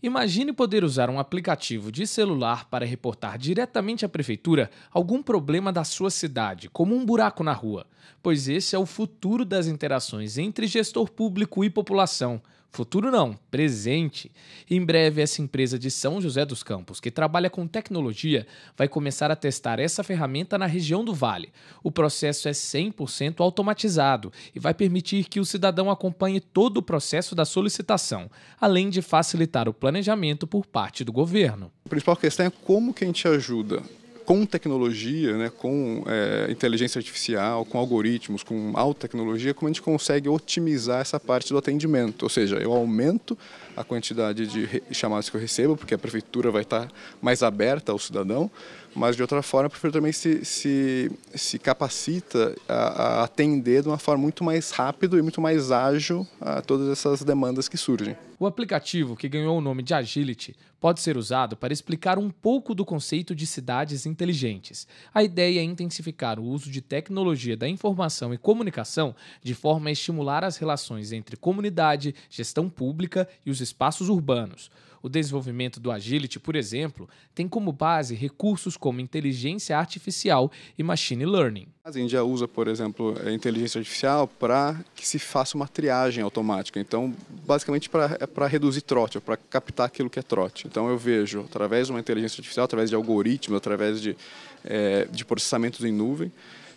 Imagine poder usar um aplicativo de celular para reportar diretamente à prefeitura algum problema da sua cidade, como um buraco na rua, pois esse é o futuro das interações entre gestor público e população. Futuro não, presente. Em breve, essa empresa de São José dos Campos, que trabalha com tecnologia, vai começar a testar essa ferramenta na região do Vale. O processo é 100% automatizado e vai permitir que o cidadão acompanhe todo o processo da solicitação, além de facilitar o planejamento por parte do governo. A principal questão é como que a gente ajuda com tecnologia, né, com é, inteligência artificial, com algoritmos, com alta tecnologia, como a gente consegue otimizar essa parte do atendimento. Ou seja, eu aumento a quantidade de chamadas que eu recebo, porque a prefeitura vai estar mais aberta ao cidadão, mas de outra forma a prefeitura também se, se, se capacita a, a atender de uma forma muito mais rápida e muito mais ágil a todas essas demandas que surgem. O aplicativo, que ganhou o nome de Agility, pode ser usado para explicar um pouco do conceito de cidades inteligentes. A ideia é intensificar o uso de tecnologia da informação e comunicação de forma a estimular as relações entre comunidade, gestão pública e os espaços urbanos. O desenvolvimento do Agility, por exemplo, tem como base recursos como inteligência artificial e machine learning. A gente já usa, por exemplo, a inteligência artificial para que se faça uma triagem automática. Então, basicamente para é reduzir trote, é para captar aquilo que é trote. Então, eu vejo, através de uma inteligência artificial, através de algoritmos, através de, é, de processamento em nuvem,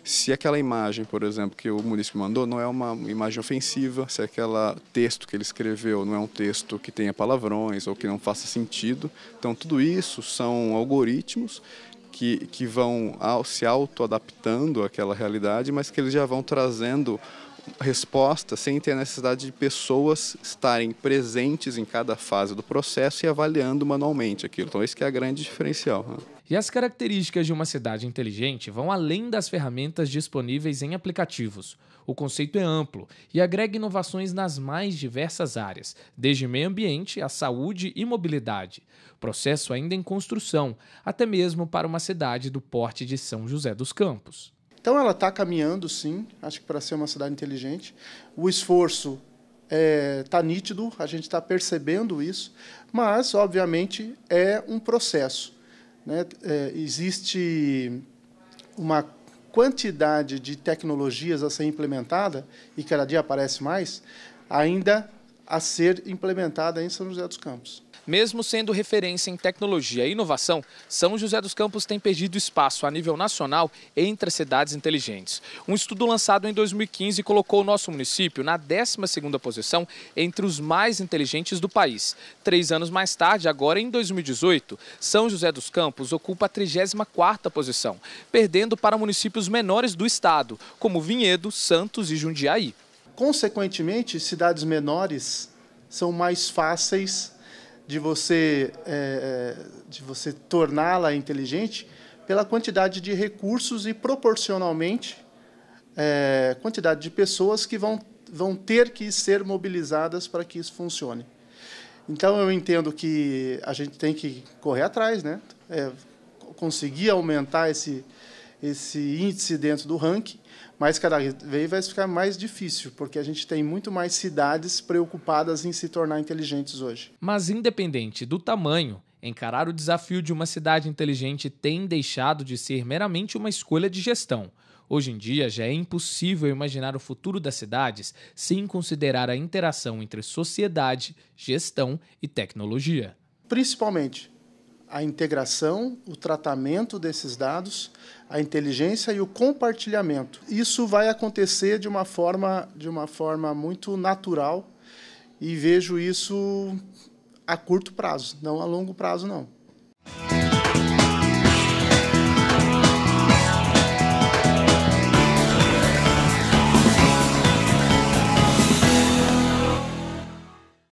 se aquela imagem, por exemplo, que o município mandou não é uma imagem ofensiva, se aquele texto que ele escreveu não é um texto que tenha palavrões ou que não faça sentido. Então, tudo isso são algoritmos que, que vão ao, se auto-adaptando àquela realidade, mas que eles já vão trazendo resposta sem ter a necessidade de pessoas estarem presentes em cada fase do processo e avaliando manualmente aquilo. Então, esse é a grande diferencial. Né? E as características de uma cidade inteligente vão além das ferramentas disponíveis em aplicativos. O conceito é amplo e agrega inovações nas mais diversas áreas, desde meio ambiente à saúde e mobilidade. Processo ainda em construção, até mesmo para uma cidade do porte de São José dos Campos. Então, ela está caminhando, sim, acho que para ser uma cidade inteligente. O esforço está é, tá nítido, a gente está percebendo isso, mas, obviamente, é um processo. Né? É, existe uma quantidade de tecnologias a ser implementada, e cada dia aparece mais, ainda a ser implementada em São José dos Campos. Mesmo sendo referência em tecnologia e inovação, São José dos Campos tem perdido espaço a nível nacional entre as cidades inteligentes. Um estudo lançado em 2015 colocou o nosso município na 12ª posição entre os mais inteligentes do país. Três anos mais tarde, agora em 2018, São José dos Campos ocupa a 34ª posição, perdendo para municípios menores do estado, como Vinhedo, Santos e Jundiaí. Consequentemente, cidades menores são mais fáceis de você, é, é, de você torná-la inteligente pela quantidade de recursos e proporcionalmente é, quantidade de pessoas que vão, vão ter que ser mobilizadas para que isso funcione. Então eu entendo que a gente tem que correr atrás, né? É, conseguir aumentar esse esse índice dentro do ranking, mas cada vez vai ficar mais difícil, porque a gente tem muito mais cidades preocupadas em se tornar inteligentes hoje. Mas, independente do tamanho, encarar o desafio de uma cidade inteligente tem deixado de ser meramente uma escolha de gestão. Hoje em dia, já é impossível imaginar o futuro das cidades sem considerar a interação entre sociedade, gestão e tecnologia. Principalmente a integração, o tratamento desses dados, a inteligência e o compartilhamento. Isso vai acontecer de uma forma, de uma forma muito natural e vejo isso a curto prazo, não a longo prazo não.